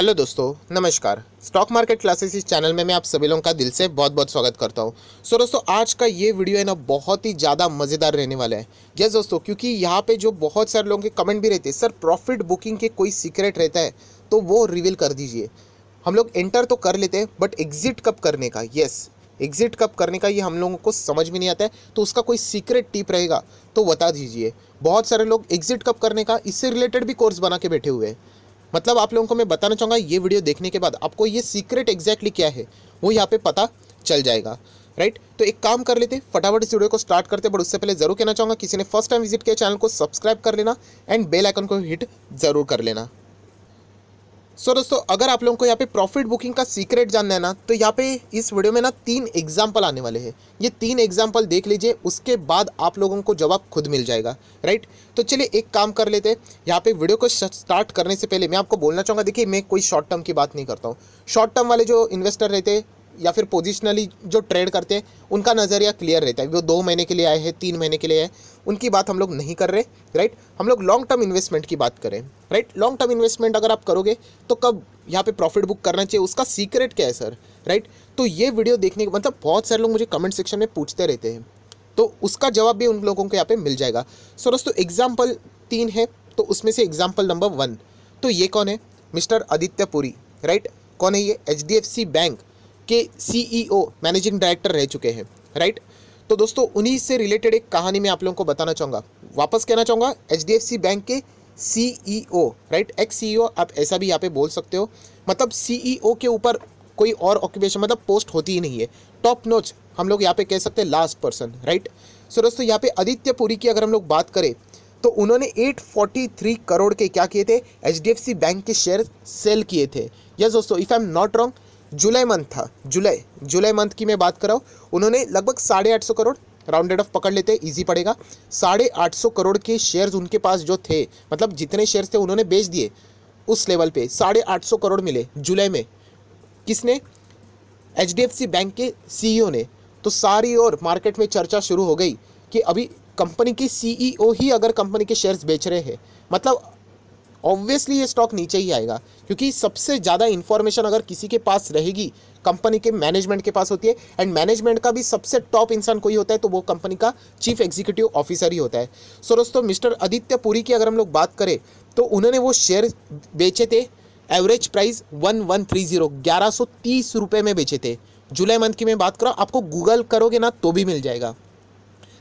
hello दोस्तों नमस्कार stock market classes इस चैनल में मैं आप सभी लोगों का दिल से बहुत बहुत स्वागत करता हूं सो so, दोस्तों आज का ये वीडियो है ना बहुत ही ज़्यादा मज़ेदार रहने वाला है यस दोस्तों क्योंकि यहाँ पे जो बहुत सारे लोगों के कमेंट भी रहते हैं सर प्रॉफिट बुकिंग के कोई सीक्रेट रहता है तो वो रिविल कर दीजिए हम लोग एंटर तो कर लेते हैं बट एग्ज़िट कब करने का yes, एग्ज़िट कब करने का ये हम लोगों को समझ में नहीं आता है तो उसका कोई सीक्रेट टिप रहेगा तो बता दीजिए बहुत सारे लोग एग्ज़िट कब करने का इससे रिलेटेड भी कोर्स बना के बैठे हुए हैं मतलब आप लोगों को मैं बताना चाहूँगा ये वीडियो देखने के बाद आपको ये सीक्रेट एग्जैक्टली क्या है वो यहाँ पे पता चल जाएगा राइट तो एक काम कर लेते फटाफट इस वीडियो को स्टार्ट करते बट उससे पहले जरूर कहना चाहूँगा किसी ने फर्स्ट टाइम विजिट किया चैनल को सब्सक्राइब कर लेना एंड बेल आइकन को हिट जरूर कर लेना सो so, दोस्तों अगर आप लोगों को यहाँ पे प्रॉफिट बुकिंग का सीक्रेट जानना है ना तो यहाँ पे इस वीडियो में ना तीन एग्जाम्पल आने वाले हैं ये तीन एग्जाम्पल देख लीजिए उसके बाद आप लोगों को जवाब खुद मिल जाएगा राइट तो चलिए एक काम कर लेते हैं यहाँ पे वीडियो को स्टार्ट करने से पहले मैं आपको बोलना चाहूँगा देखिए मैं कोई शॉर्ट टर्म की बात नहीं करता हूँ शॉर्ट टर्म वाले जो इन्वेस्टर रहते हैं या फिर पोजिशनली जो ट्रेड करते हैं उनका नज़रिया क्लियर रहता है वो दो महीने के लिए आए हैं तीन महीने के लिए आए उनकी बात हम लोग नहीं कर रहे राइट हम लोग लॉन्ग टर्म इन्वेस्टमेंट की बात करें राइट लॉन्ग टर्म इन्वेस्टमेंट अगर आप करोगे तो कब यहाँ पे प्रॉफिट बुक करना चाहिए उसका सीक्रेट क्या है सर राइट तो ये वीडियो देखने के मतलब बहुत सारे लोग मुझे कमेंट सेक्शन में पूछते रहते हैं तो उसका जवाब भी उन लोगों को यहाँ पर मिल जाएगा सो दोस्तों एग्जाम्पल तीन है तो उसमें से एग्जाम्पल नंबर वन तो ये कौन है मिस्टर आदित्य पुरी राइट कौन है ये एच बैंक के सीईओ मैनेजिंग डायरेक्टर रह चुके हैं राइट तो दोस्तों उन्हीं से रिलेटेड एक कहानी मैं आप लोगों को बताना चाहूँगा वापस कहना चाहूँगा एच बैंक के सीईओ राइट एक्स सीईओ आप ऐसा भी यहाँ पे बोल सकते हो मतलब सीईओ e के ऊपर कोई और ऑक्यूपेशन मतलब पोस्ट होती ही नहीं है टॉप नोच हम लोग यहाँ पे कह सकते हैं लास्ट पर्सन राइट सो दोस्तों यहाँ पे आदित्य पुरी की अगर हम लोग बात करें तो उन्होंने 843 करोड़ के क्या किए थे एच बैंक के शेयर सेल किए थे यस दोस्तों if I am not wrong July month था जुलाई जुलाई मंथ की मैं बात कर रहा हूँ उन्होंने लगभग साढ़े आठ सौ करोड़ राउंडेड ऑफ पकड़ लेते हैं ईजी पड़ेगा साढ़े आठ सौ करोड़ के शेयर्स उनके पास जो थे मतलब जितने शेयर्स थे उन्होंने बेच दिए उस लेवल पे साढ़े आठ सौ करोड़ मिले जुलाई में किसने H D F C bank के सी e ने तो सारी और मार्केट में चर्चा शुरू हो गई कि अभी कंपनी के सी e ही अगर कंपनी के शेयर्स बेच रहे हैं मतलब ऑब्वियसली ये स्टॉक नीचे ही आएगा क्योंकि सबसे ज़्यादा इन्फॉर्मेशन अगर किसी के पास रहेगी कंपनी के मैनेजमेंट के पास होती है एंड मैनेजमेंट का भी सबसे टॉप इंसान कोई होता है तो वो कंपनी का चीफ एग्जीक्यूटिव ऑफिसर ही होता है सो दोस्तों मिस्टर आदित्य पुरी की अगर हम लोग बात करें तो उन्होंने वो शेयर बेचे थे average price one one three zero ग्यारह सौ तीस रुपये में बेचे थे जुलाई मंथ की मैं बात करूँ आपको गूगल करोगे ना तो भी मिल जाएगा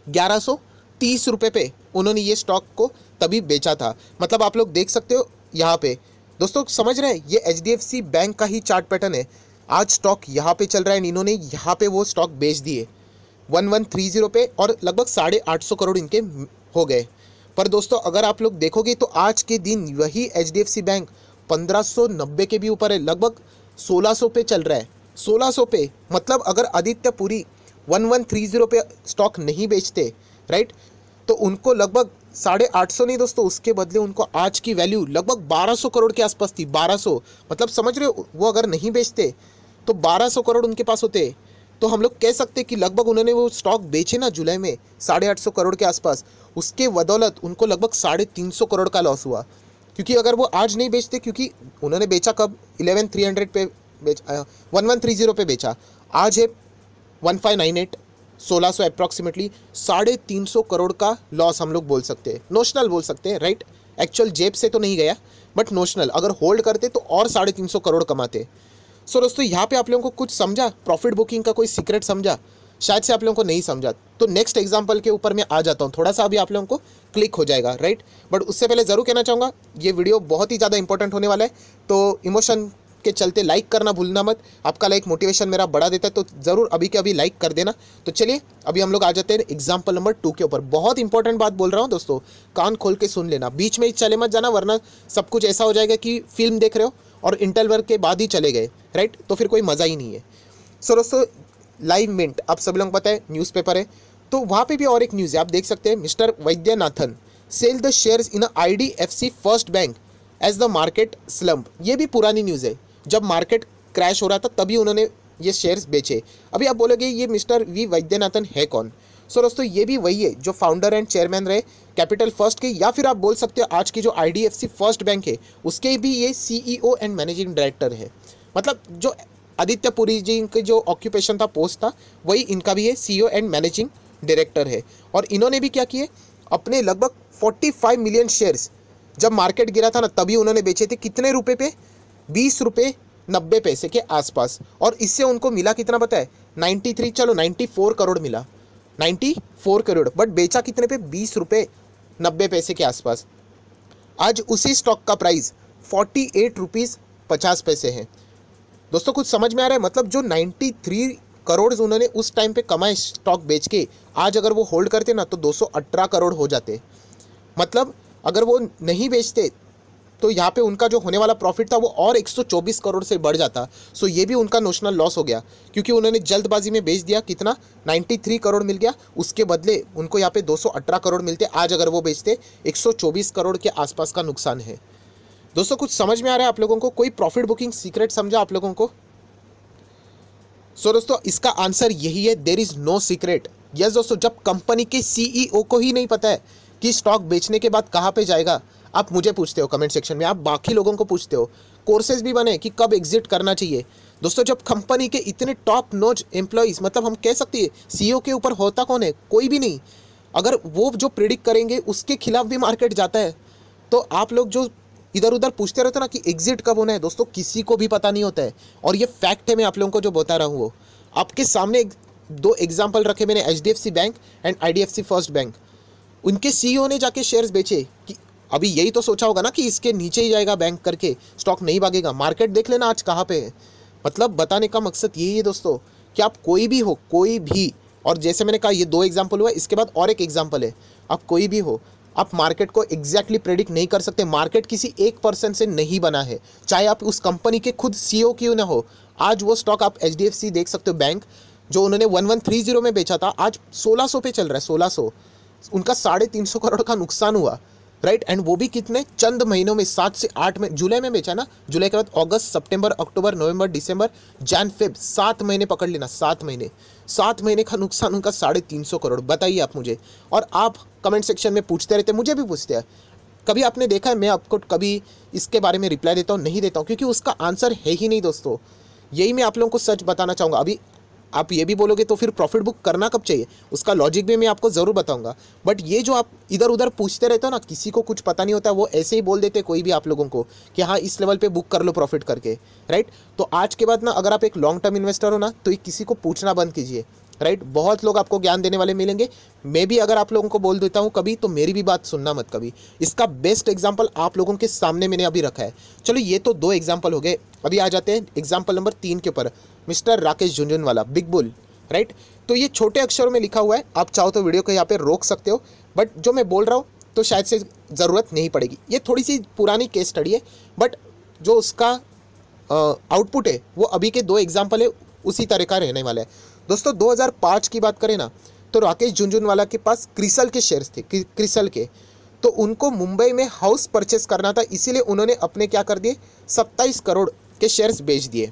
ग्यारह सौ तीस रुपये पे उन्होंने ये स्टॉक को तभी बेचा था मतलब आप लोग देख सकते हो यहाँ पे दोस्तों समझ रहे हैं ये एच बैंक का ही चार्ट पैटर्न है आज स्टॉक यहाँ पे चल रहा है इन्होंने यहाँ पे वो स्टॉक बेच दिए वन वन थ्री जीरो पे और लगभग साढ़े आठ सौ करोड़ इनके हो गए पर दोस्तों अगर आप लोग देखोगे तो आज के दिन वही एच बैंक पंद्रह सौ नब्बे के भी ऊपर है लगभग सोलह सौ पे चल रहा है सोलह सौ पे मतलब अगर Aditya Puri one one three zero पे स्टॉक नहीं बेचते राइट तो उनको लगभग साढ़े आठ सौ नहीं दोस्तों उसके बदले उनको आज की वैल्यू लगभग बारह सौ करोड़ के आसपास थी बारह सौ मतलब समझ रहे हो वो अगर नहीं बेचते तो बारह सौ करोड़ उनके पास होते तो हम लोग कह सकते कि लगभग उन्होंने वो स्टॉक बेचे ना जुलाई में साढ़े आठ सौ करोड़ के आसपास उसके बदौलत उनको लगभग साढ़े तीन सौ करोड़ का लॉस हुआ क्योंकि अगर वो आज नहीं बेचते क्योंकि उन्होंने बेचा कब इलेवन थ्री हंड्रेड पे बेच वन वन थ्री ज़ीरो पे बेचा आज है वन फाइव नाइन एट सोलह सौ अप्रॉक्सीमेटली साढ़े तीन सौ करोड़ का लॉस हम लोग बोल सकते हैं नोशनल बोल सकते हैं राइट एक्चुअल जेब से तो नहीं गया बट नोशनल अगर होल्ड करते तो और साढ़े तीन सौ करोड़ कमाते सो so, दोस्तों यहाँ पे आप लोगों को कुछ समझा प्रॉफिट बुकिंग का कोई सीक्रेट समझा शायद से आप लोगों को नहीं समझा तो नेक्स्ट एग्जाम्पल के ऊपर मैं आ जाता हूँ थोड़ा सा अभी आप लोगों को क्लिक हो जाएगा राइट बट उससे पहले ज़रूर कहना चाहूँगा ये वीडियो बहुत ही ज़्यादा इंपॉर्टेंट होने वाला है तो इमोशन के चलते लाइक करना भूलना मत आपका लाइक मोटिवेशन मेरा बढ़ा देता है तो ज़रूर अभी के अभी लाइक कर देना तो चलिए अभी हम लोग आ जाते हैं एग्जाम्पल नंबर टू के ऊपर बहुत इंपॉर्टेंट बात बोल रहा हूँ दोस्तों कान खोल के सुन लेना बीच में चले मत जाना वरना सब कुछ ऐसा हो जाएगा कि फिल्म देख रहे हो और इंटर वर्क के बाद ही चले गए राइट तो फिर कोई मज़ा ही नहीं है सो दोस्तों लाइव मिंट आप लोगों लोग पता है न्यूज़पेपर है तो वहाँ पे भी और एक न्यूज़ है आप देख सकते हैं mister Vaidyanathan sell the shares in I D F C first bank as the market slump ये भी पुरानी न्यूज़ है जब मार्केट क्रैश हो रहा था तभी उन्होंने ये शेयर्स बेचे अभी आप बोलोगे ये मिस्टर वी वैद्यनाथन है कौन सो दोस्तों ये भी वही है जो फाउंडर एंड चेयरमैन रहे कैपिटल फर्स्ट के या फिर आप बोल सकते हो आज की जो आईडीएफसी फर्स्ट बैंक है उसके भी ये सीईओ एंड मैनेजिंग डायरेक्टर है मतलब जो आदित्य पुरी जी के जो ऑक्यूपेशन था पोस्ट था वही इनका भी है सी एंड मैनेजिंग डायरेक्टर है और इन्होंने भी क्या किए अपने लगभग 45 मिलियन शेयर्स जब मार्केट गिरा था ना तभी उन्होंने बेचे थे कितने रुपए पे बीस रुपये नब्बे पैसे के आसपास और इससे उनको मिला कितना बताए थ्री चलो नाइन्टी फोर करोड़ मिला नाइन्टी फोर करोड़ बट बेचा कितने पे बीस रुपये नब्बे पैसे के आसपास आज उसी स्टॉक का प्राइस फोर्टी एट रुपीज़ पचास पैसे है दोस्तों कुछ समझ में आ रहा है मतलब जो नाइन्टी थ्री करोड़ उन्होंने उस टाइम पे कमाए स्टॉक बेच के आज अगर वो होल्ड करते ना तो दो करोड़ हो जाते मतलब अगर वो नहीं बेचते तो यहाँ पे उनका जो होने वाला प्रॉफिट था वो और 124 करोड़ से बढ़ जाता सो ये भी उनका नोशनल लॉस हो गया क्योंकि उन्होंने जल्दबाजी में बेच दिया कितना 93 करोड़ मिल गया उसके बदले उनको यहाँ पे 218 करोड़ मिलते आज अगर वो बेचते 124 करोड़ के आसपास का नुकसान है दोस्तों कुछ समझ में आ रहा है आप लोगों को कोई प्रॉफिट बुकिंग सीक्रेट समझा आप लोगों को सो दोस्तों इसका आंसर यही है there is no secret yes दोस्तों जब कंपनी के सीईओ e को ही नहीं पता है कि स्टॉक बेचने के बाद कहाँ पे जाएगा आप मुझे पूछते हो कमेंट सेक्शन में आप बाकी लोगों को पूछते हो कोर्सेज भी बने कि कब एग्जिट करना चाहिए दोस्तों जब कंपनी के इतने टॉप नोज एम्प्लॉयज़ मतलब हम कह सकते हैं सीईओ के ऊपर होता कौन है कोई भी नहीं अगर वो जो प्रिडिक्ट करेंगे उसके खिलाफ भी मार्केट जाता है तो आप लोग जो इधर उधर पूछते रहते हो ना कि एग्जिट कब होना है दोस्तों किसी को भी पता नहीं होता है और ये फैक्ट है मैं आप लोगों को जो बता रहा हूँ वो आपके सामने दो एग्जाम्पल रखे मैंने H bank and I first bank उनके सीईओ ने जाके शेयर्स बेचे कि अभी यही तो सोचा होगा ना कि इसके नीचे ही जाएगा बैंक करके स्टॉक नहीं भागेगा मार्केट देख लेना आज कहाँ पे है मतलब बताने का मकसद यही है दोस्तों कि आप कोई भी हो कोई भी और जैसे मैंने कहा ये दो एग्जाम्पल हुआ इसके बाद और एक एग्जाम्पल है आप कोई भी हो आप मार्केट को एग्जैक्टली exactly प्रेडिक्ट नहीं कर सकते मार्केट किसी एक पर्सन से नहीं बना है चाहे आप उस कंपनी के खुद सीईओ e क्यों ना हो आज वो स्टॉक आप एच देख सकते हो बैंक जो उन्होंने वन वन थ्री जीरो में बेचा था आज सोलह सौ पे चल रहा है सोलह सौ उनका साढ़े तीन सौ करोड़ का नुकसान हुआ राइट एंड वो भी कितने चंद महीनों में सात से आठ में जुलाई में बेचा ना जुलाई के बाद अगस्त सितंबर अक्टूबर नवंबर दिसंबर जैन फेब सात महीने पकड़ लेना सात महीने सात महीने का नुकसान उनका साढ़े तीन सौ करोड़ बताइए आप मुझे और आप कमेंट सेक्शन में पूछते रहते मुझे भी पूछते हैं कभी आपने देखा है मैं आपको कभी इसके बारे में रिप्लाई देता हूँ नहीं देता हूँ क्योंकि उसका आंसर है ही नहीं दोस्तों यही मैं आप लोगों को सच बताना चाहूँगा अभी आप ये भी बोलोगे तो फिर प्रॉफिट बुक करना कब चाहिए उसका लॉजिक भी मैं आपको ज़रूर बताऊंगा बट ये जो आप इधर उधर पूछते रहते हो ना किसी को कुछ पता नहीं होता वो ऐसे ही बोल देते कोई भी आप लोगों को कि हाँ इस लेवल पे बुक कर लो प्रॉफिट करके राइट तो आज के बाद ना अगर आप एक लॉन्ग टर्म इन्वेस्टर हो ना तो किसी को पूछना बंद कीजिए राइट बहुत लोग आपको ज्ञान देने वाले मिलेंगे मैं भी अगर आप लोगों को बोल देता हूँ कभी तो मेरी भी बात सुनना मत कभी इसका बेस्ट एग्जाम्पल आप लोगों के सामने मैंने अभी रखा है चलो ये तो दो एग्जाम्पल हो गए अभी आ जाते हैं एग्जाम्पल नंबर तीन के ऊपर mister Rakesh Jhunjhunwala big bull right तो ये छोटे अक्षरों में लिखा हुआ है आप चाहो तो वीडियो को यहाँ पे रोक सकते हो बट जो मैं बोल रहा हूँ तो शायद से ज़रूरत नहीं पड़ेगी ये थोड़ी सी पुरानी केस स्टडी है बट जो उसका आउटपुट है वो अभी के दो एग्जाम्पल है उसी तरह का रहने वाला है दोस्तों 2005 की बात करें ना तो राकेश झुंझुनवाला के पास क्रिसल के शेयर्स थे क्रिसल के तो उनको मुंबई में हाउस परचेस करना था इसीलिए उन्होंने अपने क्या कर दिए सत्ताईस करोड़ के शेयर्स बेच दिए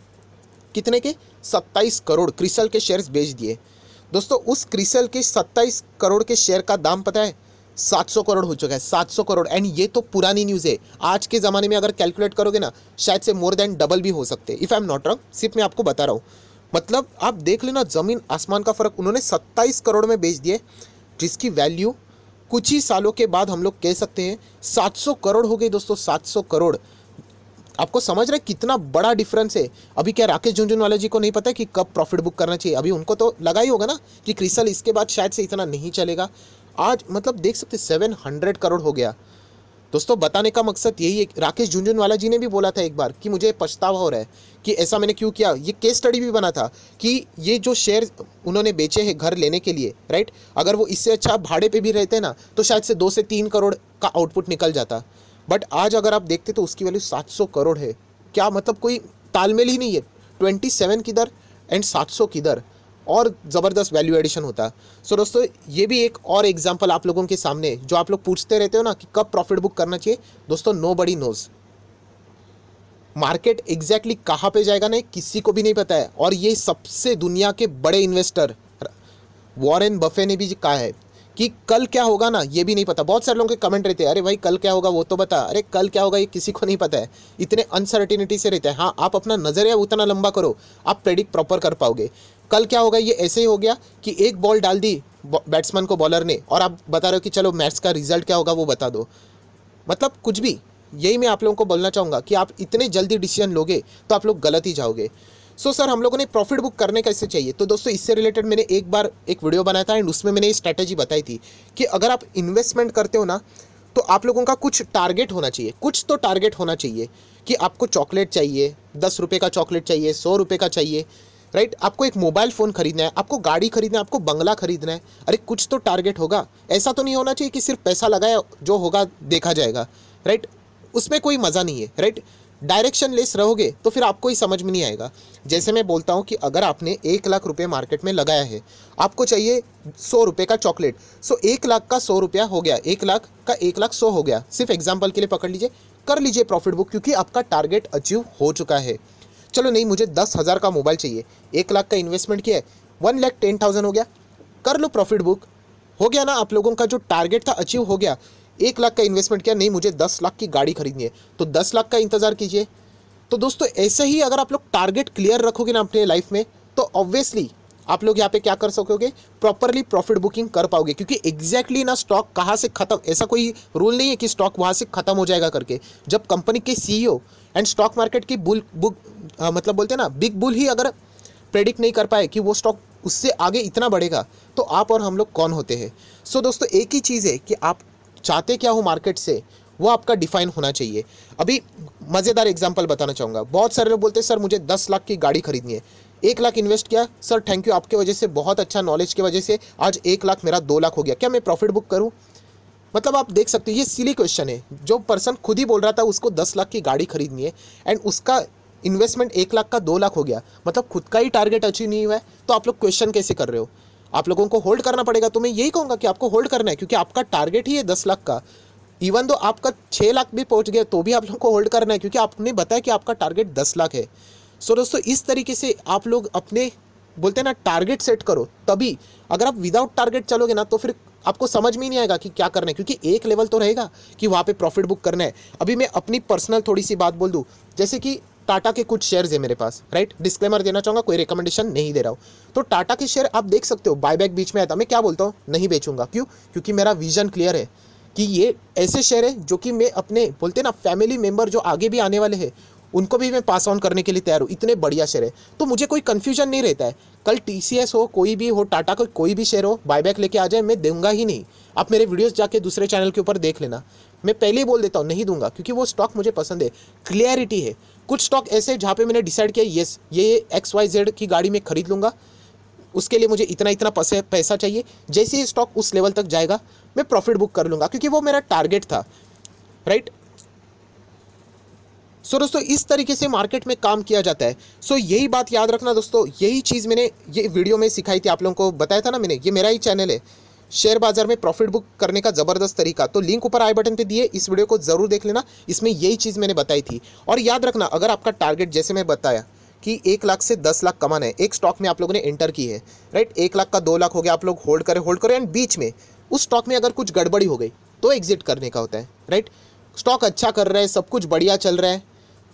कितने के 27 करोड़ क्रिसल के शेयर्स बेच दिए दोस्तों उस क्रिसल के 27 करोड़ के शेयर का दाम पता है 700 करोड़ हो चुका है 700 करोड़ एंड ये तो पुरानी न्यूज़ है आज के ज़माने में अगर कैलकुलेट करोगे ना शायद से मोर देन डबल भी हो सकते if I am not wrong सिर्फ मैं आपको बता रहा हूँ मतलब आप देख लेना ज़मीन आसमान का फ़र्क उन्होंने सत्ताईस करोड़ में बेच दिए जिसकी वैल्यू कुछ ही सालों के बाद हम लोग कह सकते हैं 700 करोड़ हो गई दोस्तों 700 करोड़ आपको समझ रहे कितना बड़ा डिफरेंस है अभी क्या राकेश झुंझुनवाला जी को नहीं पता कि कब प्रॉफिट बुक करना चाहिए अभी उनको तो लगा ही होगा ना कि क्रिसल इसके बाद शायद से इतना नहीं चलेगा आज मतलब देख सकते सेवन हंड्रेड करोड़ हो गया दोस्तों बताने का मकसद यही है राकेश झुंझुनवाला जी ने भी बोला था एक बार कि मुझे पछतावा हो रहा है कि ऐसा मैंने क्यों किया ये केस स्टडी भी बना था कि ये जो शेयर उन्होंने बेचे हैं घर लेने के लिए राइट अगर वो इससे अच्छा भाड़े पे भी रहते ना तो शायद से दो से तीन करोड़ का आउटपुट निकल जाता बट आज अगर आप देखते तो उसकी वैल्यू 700 करोड़ है क्या मतलब कोई तालमेल ही नहीं है 27 किधर एंड 700 किधर और ज़बरदस्त वैल्यू एडिशन होता है सो दोस्तों ये भी एक और एग्जाम्पल आप लोगों के सामने जो आप लोग पूछते रहते हो ना कि कब प्रॉफिट बुक करना चाहिए दोस्तों नो बड़ी नोज़ मार्केट एग्जैक्टली कहाँ पे जाएगा नहीं किसी को भी नहीं पता है और ये सबसे दुनिया के बड़े इन्वेस्टर वॉरेन बफे ने भी कहा है कि कल क्या होगा ना ये भी नहीं पता बहुत सारे लोगों के कमेंट रहते हैं अरे भाई कल क्या होगा वो तो बता अरे कल क्या होगा ये किसी को नहीं पता है इतने अनसर्टिनिटी से रहते हैं हाँ आप अपना नज़रिया उतना लंबा करो आप प्रेडिक्ट प्रॉपर कर पाओगे कल क्या होगा ये ऐसे ही हो गया कि एक बॉल डाल दी बैट्समैन को बॉलर ने और आप बता रहे हो कि चलो मैच का रिजल्ट क्या होगा वो बता दो मतलब कुछ भी यही मैं आप लोगों को बोलना चाहूँगा कि आप इतने जल्दी डिसीजन लोगे तो आप लोग गलत ही जाओगे सो सर हम लोगों ने प्रॉफिट बुक करने कैसे चाहिए तो दोस्तों इससे रिलेटेड मैंने एक बार एक वीडियो बनाया था एंड उसमें मैंने स्ट्रैटेजी बताई थी कि अगर आप इन्वेस्टमेंट करते हो ना तो आप लोगों का कुछ टारगेट होना चाहिए कुछ तो टारगेट होना चाहिए कि आपको चॉकलेट चाहिए दस रुपये का चॉकलेट चाहिए सौ रुपये का चाहिए राइट आपको एक मोबाइल फ़ोन खरीदना है आपको गाड़ी खरीदना है आपको बंगला खरीदना है अरे कुछ तो टारगेट होगा ऐसा तो नहीं होना चाहिए कि सिर्फ पैसा लगाया जो होगा देखा जाएगा राइट उसमें कोई मज़ा नहीं है राइट डायरेक्शन लेस रहोगे तो फिर आपको ही समझ में नहीं आएगा जैसे मैं बोलता हूँ कि अगर आपने एक लाख रुपये मार्केट में लगाया है आपको चाहिए सौ रुपये का चॉकलेट सो एक लाख का सौ रुपया हो गया एक लाख का एक लाख सौ हो गया सिर्फ एग्जाम्पल के लिए पकड़ लीजिए कर लीजिए प्रॉफिट बुक क्योंकि आपका टारगेट अचीव हो चुका है चलो नहीं मुझे दस हज़ार का मोबाइल चाहिए एक लाख का इन्वेस्टमेंट किया है वन लैख टेन थाउजेंड हो गया कर लो प्रॉफिट बुक हो गया ना आप लोगों का जो टारगेट था अचीव हो गया एक लाख का इन्वेस्टमेंट किया नहीं मुझे दस लाख की गाड़ी खरीदनी है तो दस लाख का इंतज़ार कीजिए तो दोस्तों ऐसे ही अगर आप लोग टारगेट क्लियर रखोगे ना अपने लाइफ में तो ऑब्वियसली आप लोग यहाँ पे क्या कर सकोगे प्रॉपरली प्रॉफिट बुकिंग कर पाओगे क्योंकि एग्जैक्टली exactly ना स्टॉक कहाँ से खत्म ऐसा कोई रूल नहीं है कि स्टॉक वहाँ से खत्म हो जाएगा करके जब कंपनी के सीईओ एंड स्टॉक मार्केट की बुल बुक मतलब बोलते हैं ना बिग बुल ही अगर प्रेडिक्ट नहीं कर पाए कि वो स्टॉक उससे आगे इतना बढ़ेगा तो आप और हम लोग कौन होते हैं सो so, दोस्तों एक ही चीज़ है कि आप चाहते क्या हो मार्केट से वो आपका डिफाइन होना चाहिए अभी मज़ेदार एग्जाम्पल बताना चाहूँगा बहुत सारे लोग बोलते हैं सर मुझे दस लाख की गाड़ी खरीदनी है एक लाख इन्वेस्ट किया सर थैंक यू आपके वजह से बहुत अच्छा नॉलेज की वजह से आज एक लाख मेरा दो लाख हो गया क्या मैं प्रॉफिट बुक करूँ मतलब आप देख सकते हो ये सिली क्वेश्चन है जो पर्सन खुद ही बोल रहा था उसको दस लाख की गाड़ी खरीदनी है एंड उसका इन्वेस्टमेंट एक लाख का दो लाख हो गया मतलब खुद का ही टारगेट अचीव नहीं हुआ है तो आप लोग क्वेश्चन कैसे कर रहे हो आप लोगों को होल्ड करना पड़ेगा तो मैं यही कहूँगा कि आपको होल्ड करना है क्योंकि आपका टारगेट ही है दस लाख का इवन तो आपका छः लाख भी पहुँच गया तो भी आप लोगों को होल्ड करना है क्योंकि आपने बताया कि आपका टारगेट दस लाख है सो दोस्तों इस तरीके से आप लोग अपने बोलते हैं ना टारगेट सेट करो तभी अगर आप विदाउट टारगेट चलोगे ना तो फिर आपको समझ में नहीं आएगा कि क्या करना है क्योंकि एक लेवल तो रहेगा कि वहाँ पे प्रॉफिट बुक करना है अभी मैं अपनी पर्सनल थोड़ी सी बात बोल दूँ जैसे कि टाटा के कुछ शेयर्स है मेरे पास राइट डिस्क्लेमर देना चाहूँगा कोई रिकमेंडेशन नहीं दे रहा हूँ तो टाटा के शेयर आप देख सकते हो बायबैक बीच में आया था मैं क्या बोलता हूँ नहीं बेचूंगा क्यों क्योंकि मेरा विजन क्लियर है कि ये ऐसे शेयर है जो कि मैं अपने बोलते ना फैमिली मेंबर जो आगे भी आने वाले हैं उनको भी मैं पास ऑन करने के लिए तैयार हूँ इतने बढ़िया शेयर है तो मुझे कोई कन्फ्यूजन नहीं रहता है कल टी हो कोई भी हो टाटा का को, कोई भी शेयर हो बायबैक लेके आ जाए मैं दूंगा ही नहीं आप मेरे वीडियोस जाके दूसरे चैनल के ऊपर देख लेना मैं पहले ही बोल देता हूँ नहीं दूंगा क्योंकि वो स्टॉक मुझे पसंद है क्लियरिटी है कुछ स्टॉक ऐसे जहाँ पे मैंने डिसाइड किया येस ये एक्स वाई जेड की गाड़ी में खरीद लूँगा उसके लिए मुझे इतना इतना पैसा चाहिए जैसे ही स्टॉक उस लेवल तक जाएगा मैं प्रॉफिट बुक कर लूँगा क्योंकि वो मेरा टारगेट था राइट सो so, दोस्तों इस तरीके से मार्केट में काम किया जाता है सो so, यही बात याद रखना दोस्तों यही चीज़ मैंने ये वीडियो में सिखाई थी आप लोगों को बताया था ना मैंने ये मेरा ही चैनल है शेयर बाजार में प्रॉफिट बुक करने का ज़बरदस्त तरीका तो लिंक ऊपर आई बटन पे दिए इस वीडियो को ज़रूर देख लेना इसमें यही चीज़ मैंने बताई थी और याद रखना अगर आपका टारगेट जैसे मैं बताया कि एक लाख से दस लाख कमाना है एक स्टॉक में आप लोगों ने एंटर की है राइट एक लाख का दो लाख हो गया आप लोग होल्ड करें होल्ड करें एंड बीच में उस स्टॉक में अगर कुछ गड़बड़ी हो गई तो एग्जिट करने का होता है राइट स्टॉक अच्छा कर रहा है सब कुछ बढ़िया चल रहा है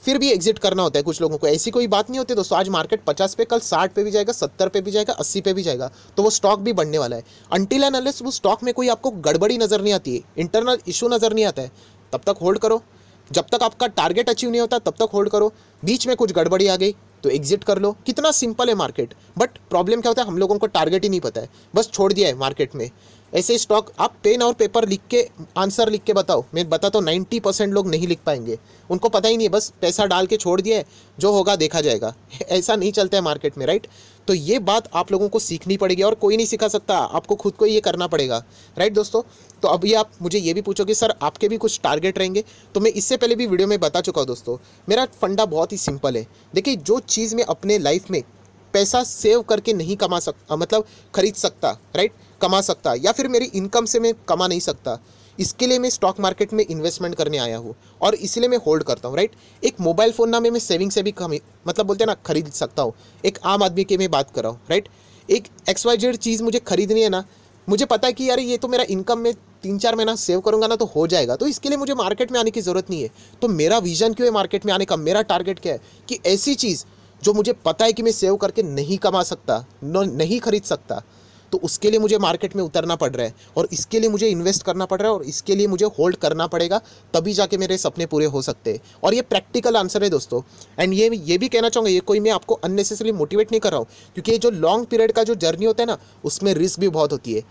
फिर भी एग्जिट करना होता है कुछ लोगों को ऐसी कोई बात नहीं होती दोस्तों आज मार्केट पचास पे कल साठ पे भी जाएगा सत्तर पे भी जाएगा अस्सी पे भी जाएगा तो वो स्टॉक भी बढ़ने वाला है अंटिल एंड अनलेस वो स्टॉक में कोई आपको गड़बड़ी नज़र नहीं आती है इंटरनल इशू नज़र नहीं आता है तब तक होल्ड करो जब तक आपका टारगेट अचीव नहीं होता तब तक होल्ड करो बीच में कुछ गड़बड़ी आ गई तो एग्जिट कर लो कितना सिंपल है मार्केट बट प्रॉब्लम क्या होता है हम लोगों को टारगेट ही नहीं पता है बस छोड़ दिया है मार्केट में ऐसे स्टॉक आप पेन और पेपर लिख के आंसर लिख के बताओ मैं बता तो नाइन्टी परसेंट लोग नहीं लिख पाएंगे उनको पता ही नहीं है बस पैसा डाल के छोड़ दिया है जो होगा देखा जाएगा ऐसा नहीं चलता है मार्केट में राइट तो ये बात आप लोगों को सीखनी पड़ेगी और कोई नहीं सिखा सकता आपको खुद को ये करना पड़ेगा राइट दोस्तों तो अभी आप मुझे ये भी पूछोगे सर आपके भी कुछ टारगेट रहेंगे तो मैं इससे पहले भी वीडियो में बता चुका हूँ दोस्तों मेरा फंडा बहुत ही सिंपल है देखिए जो चीज़ मैं अपने लाइफ में पैसा सेव करके नहीं कमा सकता मतलब खरीद सकता राइट कमा सकता या फिर मेरी इनकम से मैं कमा नहीं सकता इसके लिए मैं स्टॉक मार्केट में इन्वेस्टमेंट करने आया हूँ और इसलिए मैं होल्ड करता हूँ राइट एक मोबाइल फ़ोन ना मैं मैं सेविंग से भी कम मतलब बोलते हैं ना खरीद सकता हूँ एक आम आदमी की मैं बात कर रहा हूँ राइट एक एक्स वाई जेड चीज़ मुझे खरीदनी है ना मुझे पता है कि यार ये तो मेरा इनकम में तीन चार महीना सेव करूंगा ना तो हो जाएगा तो इसके लिए मुझे मार्केट में आने की ज़रूरत नहीं है तो मेरा विजन क्यों है मार्केट में आने का मेरा टारगेट क्या है कि ऐसी चीज़ जो मुझे पता है कि मैं सेव करके नहीं कमा सकता नहीं खरीद सकता तो उसके लिए मुझे मार्केट में उतरना पड़ रहा है और इसके लिए मुझे इन्वेस्ट करना पड़ रहा है और इसके लिए मुझे होल्ड करना पड़ेगा तभी जाके मेरे सपने पूरे हो सकते हैं और ये प्रैक्टिकल आंसर है दोस्तों एंड ये ये भी कहना चाहूँगा ये कोई मैं आपको अननेसेसरी मोटिवेट नहीं कर रहा हूँ क्योंकि ये जो लॉन्ग पीरियड का जो जर्नी होता है ना उसमें रिस्क भी बहुत होती है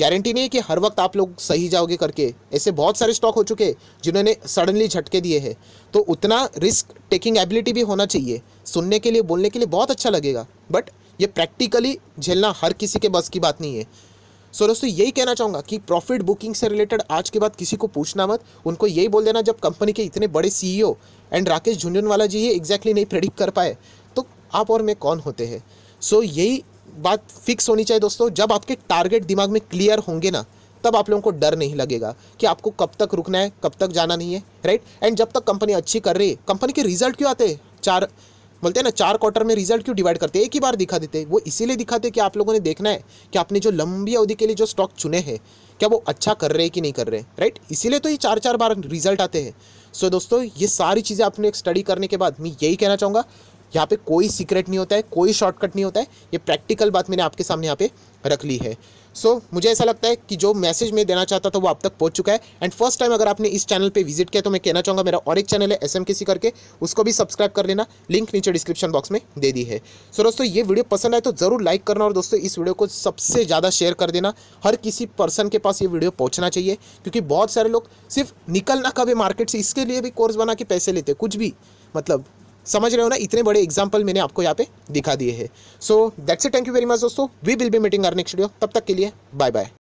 गारंटी नहीं है कि हर वक्त आप लोग सही जाओगे करके ऐसे बहुत सारे स्टॉक हो चुके हैं जिन्होंने सडनली झटके दिए हैं तो उतना रिस्क टेकिंग एबिलिटी भी होना चाहिए सुनने के लिए बोलने के लिए बहुत अच्छा लगेगा बट ये प्रैक्टिकली झेलना हर किसी के बस की बात नहीं है सो दोस्तों यही कहना चाहूँगा कि प्रॉफिट बुकिंग से रिलेटेड आज के बाद किसी को पूछना मत उनको यही बोल देना जब कंपनी के इतने बड़े सी एंड राकेश झुंझुनवाला जी ये एग्जैक्टली नहीं प्रेडिक्ट कर पाए तो आप और मैं कौन होते हैं सो so, यही बात फिक्स होनी चाहिए दोस्तों जब आपके टारगेट दिमाग में क्लियर होंगे ना तब आप लोगों को डर नहीं लगेगा कि आपको कब तक रुकना है कब तक जाना नहीं है राइट एंड जब तक कंपनी अच्छी कर रही है कंपनी के रिजल्ट क्यों आते हैं चार बोलते हैं ना चार क्वार्टर में रिजल्ट क्यों डिवाइड करते हैं एक ही बार दिखा देते वो इसीलिए दिखाते कि आप लोगों ने देखना है कि आपने जो लंबी अवधि के लिए जो स्टॉक चुने हैं क्या वो अच्छा कर रहे हैं कि नहीं कर रहे राइट इसीलिए तो ये चार चार बार रिजल्ट आते हैं सो दोस्तों ये सारी चीज़ें आपने स्टडी करने के बाद मैं यही कहना चाहूँगा यहाँ पे कोई सीक्रेट नहीं होता है कोई शॉर्टकट नहीं होता है ये प्रैक्टिकल बात मैंने आपके सामने यहाँ पे रख ली है सो so, मुझे ऐसा लगता है कि जो मैसेज मैं देना चाहता था वो अब तक पहुंच चुका है एंड फर्स्ट टाइम अगर आपने इस चैनल पे विजिट किया तो मैं कहना चाहूँगा मेरा और एक चैनल है एस एम करके उसको भी सब्सक्राइब कर लेना लिंक नीचे डिस्क्रिप्शन बॉक्स में दे दी है सो so, दोस्तों ये वीडियो पसंद आए तो ज़रूर लाइक करना और दोस्तों इस वीडियो को सबसे ज़्यादा शेयर कर देना हर किसी पर्सन के पास ये वीडियो पहुँचना चाहिए क्योंकि बहुत सारे लोग सिर्फ निकलना कभी मार्केट से इसके लिए भी कोर्स बना के पैसे लेते कुछ भी मतलब समझ रहे हो ना इतने बड़े एग्जाम्पल मैंने आपको यहाँ पे दिखा दिए हैं so that's it thank you very much दोस्तों we will be meeting our next video तब तक के लिए बाय बाय